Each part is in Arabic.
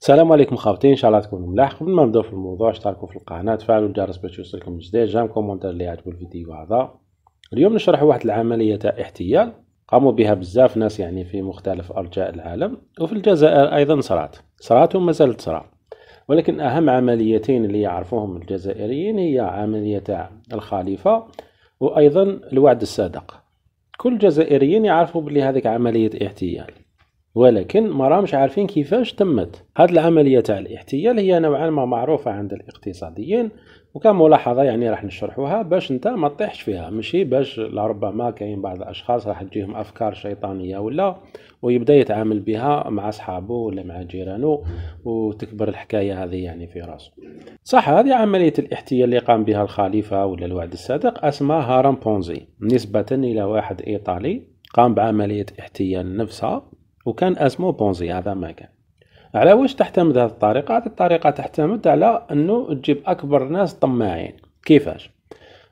السلام عليكم خاوتي ان شاء الله تكونوا ملاح قبل ما نبداو في الموضوع اشتركوا في القناه تفعلوا الجرس باش يوصلكم الجديد جام كومونتير اللي عجبو الفيديو هذا اليوم نشرح واحد العمليه تاع احتيال قاموا بها بزاف ناس يعني في مختلف ارجاء العالم وفي الجزائر ايضا صرات صرات وما زالت صرا ولكن اهم عمليتين اللي يعرفوهم الجزائريين هي عمليه تاع الخليفه وايضا الوعد الصادق كل الجزائريين يعرفوا بلي هذيك عمليه احتيال ولكن ما رامش عارفين كيفاش تمت هذه العملية تاع الاحتيال هي نوعا ما معروفة عند الاقتصاديين وكملاحظة يعني راح نشرحوها باش انت ما تطيحش فيها ماشي باش لربما كاين بعض الاشخاص راح تجيهم افكار شيطانية ولا ويبدا يتعامل بها مع اصحابه ولا مع جيرانه وتكبر الحكاية هذه يعني في راسه صح هذه عملية الاحتيال اللي قام بها الخليفة ولا الوعد الصادق اسمها هارم بونزي نسبة الى واحد ايطالي قام بعملية احتيال نفسها وكان اسمه بونزي هذا ما كان على واش تعتمد هذه الطريقه هذه الطريقه تعتمد على انه تجيب اكبر ناس طماعين كيفاش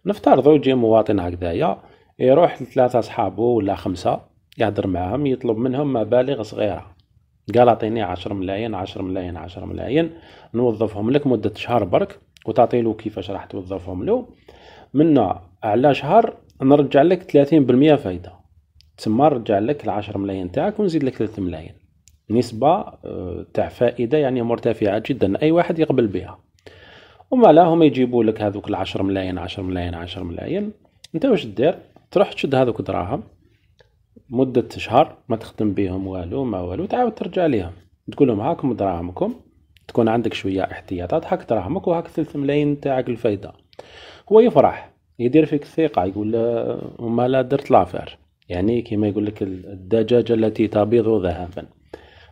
نفترضوا يجي مواطن هكذايا يروح لثلاثه اصحابه ولا خمسه يهضر معاهم يطلب منهم مبالغ صغيره قال اعطيني 10 ملايين 10 ملايين 10 ملايين نوظفهم لك مده شهر برك وتعطيلو كيفاش راح توظفهم له منا على شهر نرجع لك 30% فايده تما رجع لك العشر ملايين تاعك ونزيد لك ثلاث ملايين نسبة آه، تاع فائدة يعني مرتفعة جدا أي واحد يقبل بها وما لا هما يجيبوا لك هذوك العشر ملايين عشر ملايين عشر ملايين انت واش دير تروح تشد هذوك دراهم مدة شهر ما تخدم بهم والو ما والو تعاود ترجع ليهم تقول لهم هاكم دراهمكم تكون عندك شوية احتياطات هاك دراهمك وهاك ثلث ملايين تاعك الفايدة هو يفرح يدير فيك الثقة يقول هما آه، لا درت لافير يعني كما يقول لك الدجاجة التي تبيض ذهبا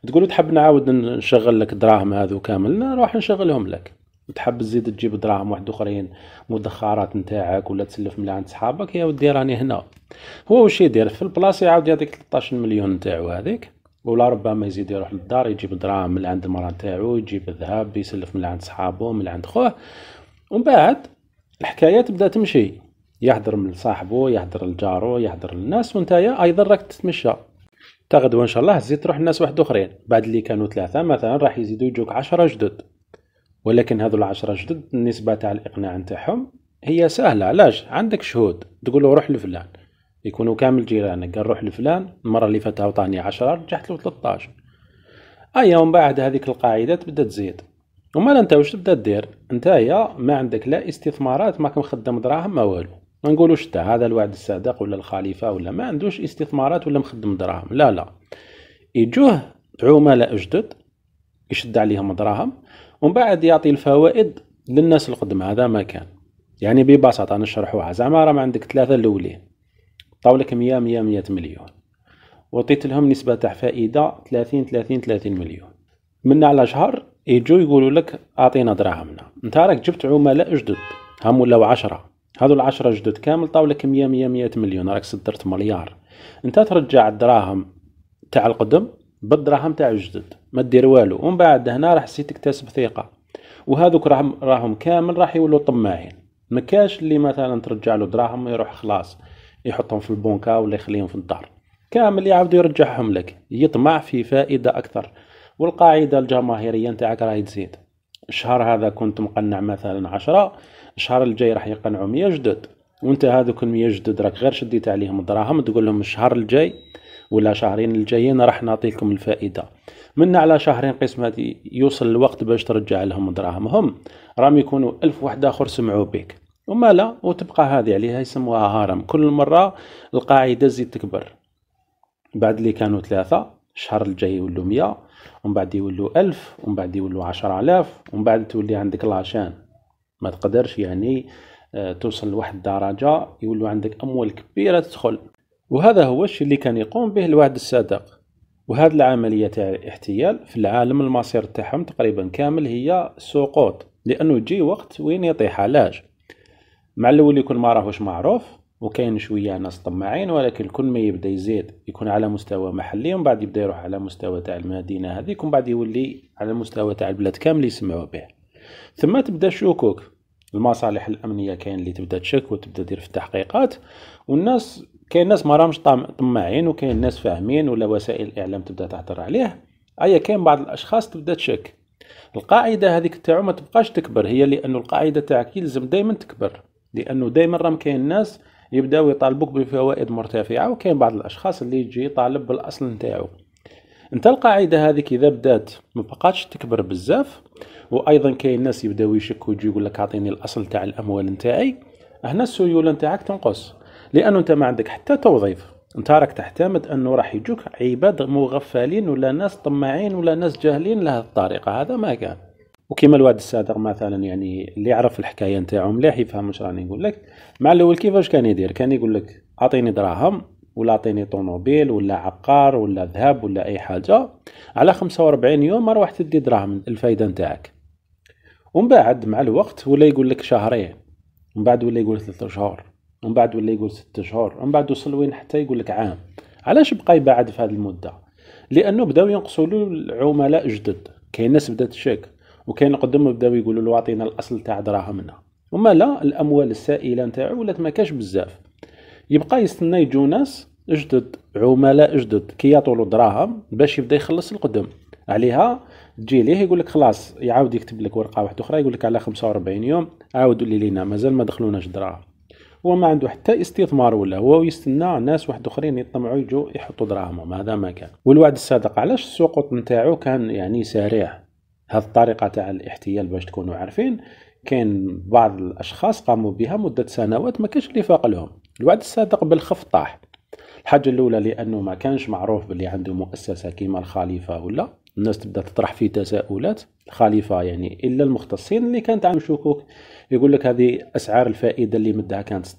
تقول تحب نعاود نشغل لك الدراهم هذو كامل نروح نشغلهم لك تحب تزيد تجيب دراهم واحد اخرين مدخرات نتاعك ولا تسلف من عند صحابك يا ودي راني هنا هو واش يدير في البلاصه يعاود يعطيك 13 مليون نتاعو هذيك ولا ربما يزيد يروح للدار يجيب دراهم من عند المراه نتاعو يجيب الذهب يسلف من عند صحابه من عند خوه ومن بعد الحكايه تبدا تمشي يحضر من صاحبه يحضر لجارو يحضر للناس وانت ايضا راك تتمشى تا غدوه ان شاء الله تزيد تروح لناس واحد اخرين بعد اللي كانوا ثلاثه مثلا راح يزيدوا يجوك عشرة جدد ولكن هذو العشرة جدد النسبة تاع الإقناع نتاعهم هي سهلة علاش عندك شهود تقول روح لفلان يكونوا كامل جيرانك قال روح لفلان المرة اللي فاتها عطاني عشرة رجعت له 13 أيا يوم بعد هذيك القاعدة تبدا تزيد ومال انت واش تبدا دير انت يا ما عندك لا استثمارات ماك مخدم دراهم ما والو ما نقولوش تاع هذا الوعد الصادق ولا الخليفه ولا ما عندوش استثمارات ولا مخدم دراهم لا لا يجوه عملاء جدد يشد عليهم دراهم ومن بعد يعطي الفوائد للناس القدم هذا ما كان يعني ببساطة نشرحوها زعما راه ما عندك ثلاثة الأولين طاولك مية مية مية مليون وعطيت لهم نسبة تاع فائدة ثلاثين ثلاثين ثلاثين مليون من على شهر يجو يقولوا لك أعطينا دراهمنا نتا راك جبت عملاء جدد هم ولاو عشرة هذو العشرة جدد كامل طاولك مية مية مية مليون راك صدرت مليار انت ترجع الدراهم تاع القدم بالدراهم تاع الجدد ما دير والو ومن بعد هنا راح سي تكتسب ثقه وهذوك راهم راهم كامل راح يولوا طماعين ما كاش اللي مثلا ترجع له دراهم يروح خلاص يحطهم في البنكة ولا يخليهم في الدار كامل يعاود يرجعهم لك يطمع في فائده اكثر والقاعده الجماهيريه نتاعك راهي تزيد الشهر هذا كنت مقنع مثلا عشرة الشهر الجاي راح يقنعوا 100 جدد وانت هذوك ال 100 جدد راك غير شديت عليهم الدراهم تقول لهم الشهر الجاي ولا شهرين الجايين راح نعطيكم الفائده منا على شهرين قسم يوصل الوقت باش ترجع لهم دراهمهم راهم يكونوا ألف واحد اخر سمعوا بك وما لا وتبقى هذه عليها يسموها هرم كل مره القاعده تزيد تكبر بعد اللي كانوا ثلاثة الشهر الجاي يولوا مية ومن بعد يولوا ألف ومن بعد يولوا عشرة آلاف ومن بعد تولي عندك لاشان ما تقدرش يعني آه، توصل لواحد الدرجه يولو عندك اموال كبيره تدخل وهذا هو الشيء اللي كان يقوم به الوعد الصادق وهذه العمليه تاع الاحتيال في العالم المصير تاعهم تقريبا كامل هي سقوط لانه يجي وقت وين يطيح علاش مع الاول يكون ما راهوش معروف وكاين شويه ناس طماعين ولكن كل ما يبدا يزيد يكون على مستوى محلي ومن بعد يبدا يروح على مستوى تاع المدينه هذيك ومن بعد يولي على مستوى تاع البلاد كامل يسمعوا به ثم تبدا شكوك المصالح الامنيه كاين اللي تبدا تشك وتبدا دير في التحقيقات والناس كاين ناس ما راهمش طماعين وكاين ناس فاهمين ولا وسائل الاعلام تبدا تهضر عليه ايا كاين بعض الاشخاص تبدا تشك القاعده هذيك تاعو ما تبقاش تكبر هي لانه القاعده تاعك يلزم دائما تكبر لانه دائما راهم كاين ناس يبداو يطالبوك بفوائد مرتفعه وكاين بعض الاشخاص اللي يجي يطالب بالاصل نتاعو انت القاعده هذيك اذا بدات ما بقاتش تكبر بزاف وايضا كاين ناس يبداو يشكوا يجي يقول لك اعطيني الاصل تاع الاموال نتاعي هنا السيوله نتاعك تنقص لانه انت ما عندك حتى توظيف انت راك تعتمد انه راح يجوك عباد مغفلين ولا ناس طماعين ولا ناس جاهلين لهذه الطريقه هذا ما كان وكيما الواد الصادق مثلا يعني اللي يعرف الحكايه نتاعو مليح يفهم واش راني نقول لك مع الاول كيفاش كان يدير كان يقول لك اعطيني دراهم ولا عطيني طوموبيل ولا عقار ولا ذهب ولا اي حاجه على 45 يوم راح تدي دراهم الفايده نتاعك ومن بعد مع الوقت ولا يقول لك شهرين ومن بعد ولا يقول ثلاثة شهور ومن بعد ولا يقول ست شهور ومن بعد وصل وين حتى يقول لك عام علاش بقى يبعد في هذه المده لانه بداو ينقصوا له العملاء جدد كاين ناس بدات تشك وكاين قدام بداو يقولوا له عطينا الاصل تاع دراهمنا وما لا الاموال السائله نتاعو ولات ما كاش بزاف يبقى يستنى يجو ناس جدد عملاء جدد كي يطولوا دراهم باش يبدا يخلص القدم عليها تجي ليه يقول لك خلاص يعاود يكتب لك ورقه واحده اخرى يقول لك على 45 يوم عاودوا لي لينا مازال ما دخلوناش دراهم هو ما عنده حتى استثمار ولا هو يستنى ناس واحد اخرين يطمعوا يجوا يحطوا دراهمهم هذا ما كان والوعد الصادق علاش السقوط نتاعو كان يعني سريع هذه الطريقه تاع الاحتيال باش تكونوا عارفين كان بعض الاشخاص قاموا بها مده سنوات ما كانش اللي فاق لهم الوعد الصادق بالخف طاح الحاجه الاولى لانه ما كانش معروف باللي عنده مؤسسه كيما الخليفه ولا الناس تبدا تطرح فيه تساؤلات الخليفه يعني الا المختصين اللي كانت عندهم شكوك يقول لك هذه اسعار الفائده اللي مدها كانت 16%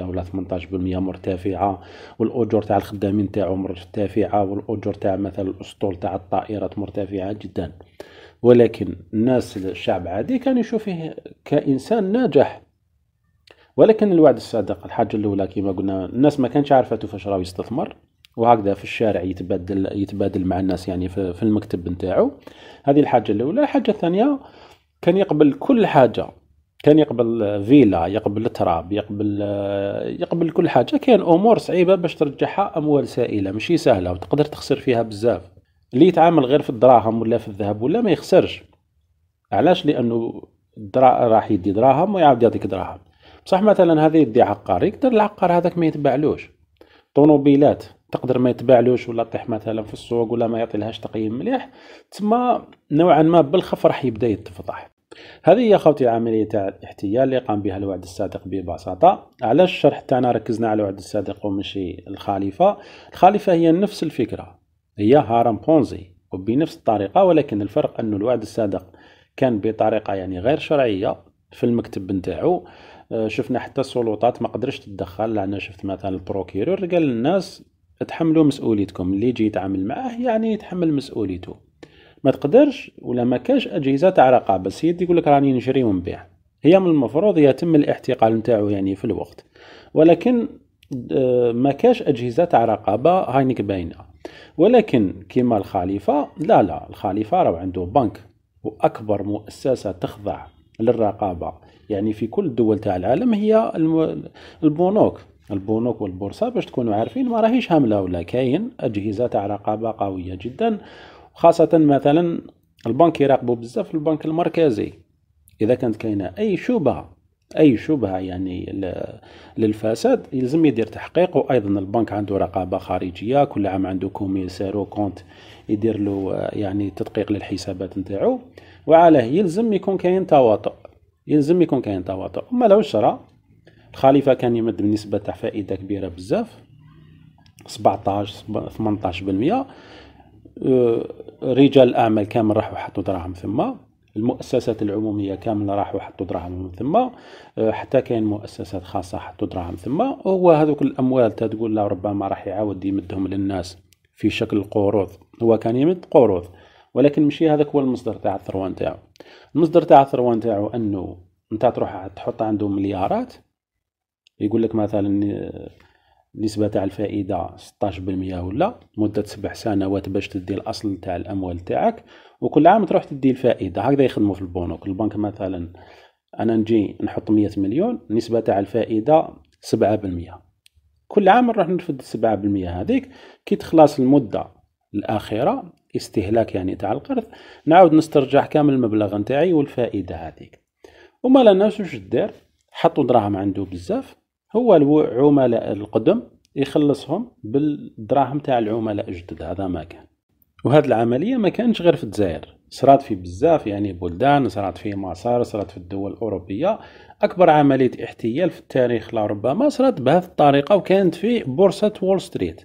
ولا 18% مرتفعه والاجور تاع الخدامين تاعو مرتفعه والاجور تاع مثلا الاسطول تاع الطائرات مرتفعه جدا ولكن الناس الشعب عادي كان يشوفه كانسان ناجح ولكن الوعد الصادق الحاجه الاولى كما قلنا الناس ما كانتش عارفه فاش راه يستثمر وهكذا في الشارع يتبادل يتبادل مع الناس يعني في المكتب نتاعو هذه الحاجه الاولى الحاجه الثانيه كان يقبل كل حاجه كان يقبل فيلا يقبل تراب يقبل يقبل كل حاجه كان امور صعيبه باش ترجعها اموال سائله ماشي سهله وتقدر تخسر فيها بزاف اللي يتعامل غير في الدراهم ولا في الذهب ولا ما يخسرش علاش لانه راح يدي دراهم ويعاود يعطيك دراهم بصح مثلا هذا يدي عقار يقدر العقار هذاك ما يتباعلوش طوموبيلات تقدر ما يتباعلوش ولا طيح مثلا في السوق ولا ما يعطيلهاش تقييم مليح تما نوعا ما بالخف راح يبدا يتفضح هذه هي خوتي العملية تاع الاحتيال اللي قام بها الوعد الصادق ببساطة على الشرح تاعنا ركزنا على الوعد الصادق ومشي الخالفة الخالفة هي نفس الفكرة هي هارم بونزي وبنفس الطريقة ولكن الفرق أن الوعد الصادق كان بطريقة يعني غير شرعية في المكتب نتاعو آه، شفنا حتى السلطات ما قدرش تتدخل لان شفت مثلا البروكيرور قال للناس تحملوا مسؤوليتكم اللي يجي يتعامل معاه يعني يتحمل مسؤوليته ما تقدرش ولا ما كاش اجهزه تاع رقابه السيد يقول لك راني نشري ونبيع هي من المفروض يتم الاحتقال نتاعو يعني في الوقت ولكن آه، ما كاش اجهزه تاع رقابه هاينك باينه ولكن كما الخليفه لا لا الخليفه راه عنده بنك واكبر مؤسسه تخضع للرقابه يعني في كل الدول تاع العالم هي البنوك البنوك والبورصه باش تكونوا عارفين ما راهيش هامله ولا كاين اجهزه تاع رقابه قويه جدا خاصه مثلا البنك يراقبوا بزاف البنك المركزي اذا كانت كاينه اي شبهه اي شبهه يعني للفساد يلزم يدير تحقيق وايضا البنك عنده رقابه خارجيه كل عام عنده كوميسير وكونت يدير له يعني تدقيق للحسابات نتاعو وعليه يلزم يكون كاين تواطؤ يلزم يكون كاين تواطؤ اما لو شرى الخليفه كان يمد بنسبه تاع فائده كبيره بزاف 17 18% أه، رجال الاعمال كامل راحوا حطوا دراهم ثما المؤسسات العموميه كامل راحوا حطوا دراهم ثما أه، حتى كاين مؤسسات خاصه حطوا دراهم ثما هو هذوك الاموال تقول لا ربما راح يعاود يمدهم للناس في شكل قروض هو كان يمد قروض ولكن ماشي هذاك هو المصدر تاع الثروه نتاعو المصدر تاع الثروه نتاعو انه انت تروح تحط عنده مليارات يقول لك مثلا نسبة تاع الفائدة 16% ولا مدة سبع سنوات باش تدي الأصل تاع الأموال تاعك وكل عام تروح تدي الفائدة هكذا يخدموا في البنوك البنك مثلا أنا نجي نحط مية مليون نسبة تاع الفائدة سبعة بالمية كل عام نروح نرفد سبعة بالمية هذيك كي تخلص المدة الأخيرة استهلاك يعني تاع القرض نعاود نسترجع كامل المبلغ نتاعي والفائده هذيك وما الناس واش دار حطوا دراهم عنده بزاف هو العملاء القدم يخلصهم بالدراهم تاع العملاء الجدد هذا ما كان وهذه العملية ما كانش غير في الجزائر صرات في بزاف يعني بلدان صرات في مصر صرات في الدول الأوروبية أكبر عملية احتيال في التاريخ لربما صرات بهذه الطريقة وكانت في بورصة وول ستريت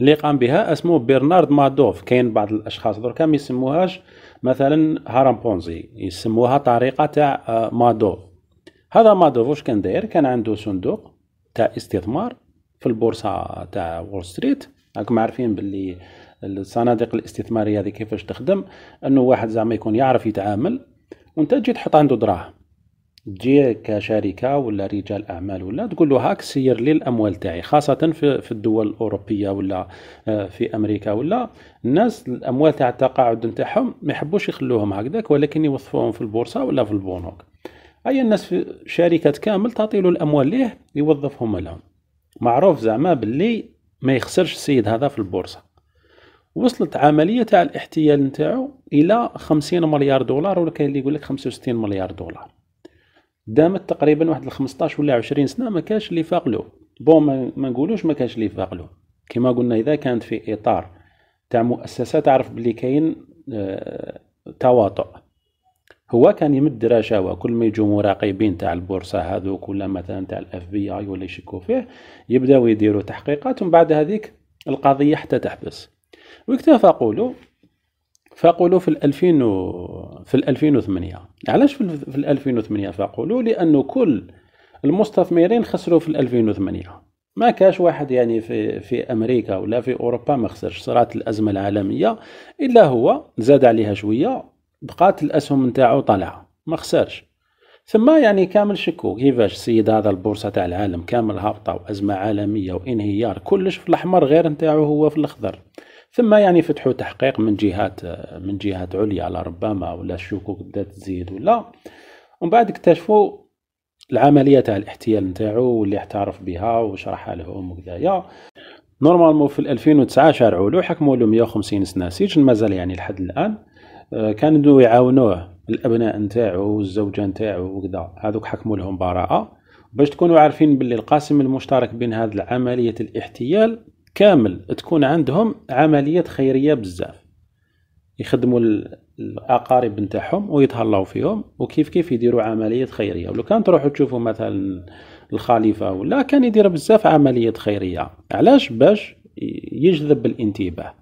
اللي قام بها اسمه برنارد مادوف كاين بعض الاشخاص دركا ما يسموهاش مثلا هرم بونزي يسموها طريقه تاع آه، مادوف هذا مادوف واش كان داير كان عنده صندوق تاع استثمار في البورصه تاع وول ستريت راكم عارفين باللي الصناديق الاستثماريه هذه كيفاش تخدم انه واحد زعما يكون يعرف يتعامل وانت تجي تحط عنده دراهم تجي كشركه ولا رجال اعمال ولا تقول له هاك سير لي الاموال تاعي خاصه في, في الدول الاوروبيه ولا آه، في امريكا ولا الناس الاموال تاع التقاعد نتاعهم ما يحبوش يخلوهم هكذاك ولكن يوظفوهم في البورصه ولا في البنوك اي الناس في شركات كامل تعطي له الاموال ليه يوظفهم لهم معروف زعما باللي ما يخسرش السيد هذا في البورصه وصلت عمليه تاع الاحتيال نتاعو الى 50 مليار دولار ولا كاين اللي يقول لك 65 مليار دولار دامت تقريبا واحد 15 ولا 20 سنه ما كانش اللي فاق له بون ما نقولوش ما كانش اللي فاق له كما قلنا اذا كانت في اطار تاع مؤسسه تعرف بلي كاين اه تواطؤ هو كان يمد رشاوى كل ما يجوا مراقبين تاع البورصه هذو ولا مثلا تاع الاف بي اي ولا يشكوا فيه يبداو يديروا تحقيقات ومن بعد هذيك القضيه حتى تحبس واكتفى قولوا فاقولوا في 2000 و... في 2008 علاش في 2008 فاقولوا لانه كل المستثمرين خسروا في 2008 ما كاش واحد يعني في في امريكا ولا في اوروبا ما خسرش صرات الازمه العالميه الا هو زاد عليها شويه بقات الاسهم نتاعو طالعه ما خسرش ثم يعني كامل شكو كيفاش السيد هذا البورصه تاع العالم كامل هابطه وازمه عالميه وانهيار كلش في الاحمر غير نتاعو هو في الاخضر ثم يعني فتحوا تحقيق من جهات من جهات عليا لربما ولا الشكوك بدات تزيد ولا ومن بعد اكتشفوا العمليه تاع الاحتيال نتاعو واللي اعترف بها وشرحها لهم وكذايا نورمالمون في 2009 شرعوا له حكموا له 150 سنه سجن مازال يعني لحد الان آه، كانوا يعاونوه الابناء نتاعو والزوجه نتاعو وكذا هذوك حكموا لهم براءه باش تكونوا عارفين باللي القاسم المشترك بين هذه العمليه الاحتيال كامل تكون عندهم عمليات خيريه بزاف يخدموا الاقارب نتاعهم ويتهلاو فيهم وكيف كيف يديروا عمليات خيريه ولو كان تروحوا تشوفوا مثلا الخليفه ولا كان يدير بزاف عمليات خيريه علاش باش يجذب الانتباه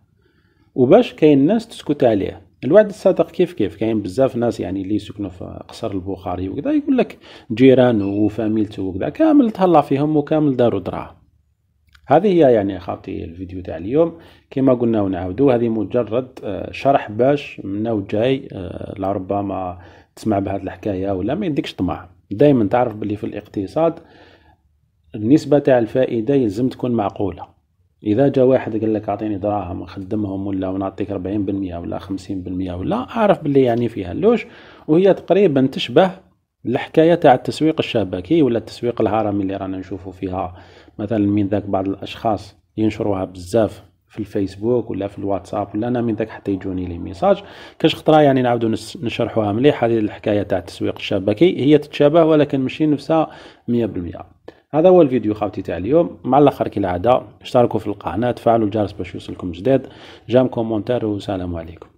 وباش كاين ناس تسكت عليه الوعد الصادق كيف كيف كاين بزاف ناس يعني اللي يسكنوا في قصر البخاري وكذا يقول لك جيرانه وفاميلته وكذا كامل تهلا فيهم وكامل داروا دراهم هذه هي يعني خاطي الفيديو تاع اليوم كما قلنا ونعاودو هذه مجرد آه، شرح باش من وجاي آه، لربما تسمع بهذه الحكايه ولا ما يديكش طمع دائما تعرف باللي في الاقتصاد النسبه تاع الفائده يلزم تكون معقوله اذا جا واحد قال لك اعطيني دراهم نخدمهم ولا ونعطيك 40% ولا 50% ولا اعرف باللي يعني فيها لوش وهي تقريبا تشبه الحكايه تاع التسويق الشبكي ولا التسويق الهرمي اللي رانا نشوفوا فيها مثلا من ذاك بعض الاشخاص ينشروها بزاف في الفيسبوك ولا في الواتساب ولا انا من ذاك حتى يجوني لي ميساج كاش خطرا يعني نعاودو نشرحوها مليح هذه الحكايه تاع التسويق الشبكي هي تتشابه ولكن ماشي نفسها 100% هذا هو الفيديو خاوتي تاع اليوم مع الاخر كالعاده اشتركوا في القناه تفعلوا الجرس باش يوصلكم جديد جام كومونتير والسلام عليكم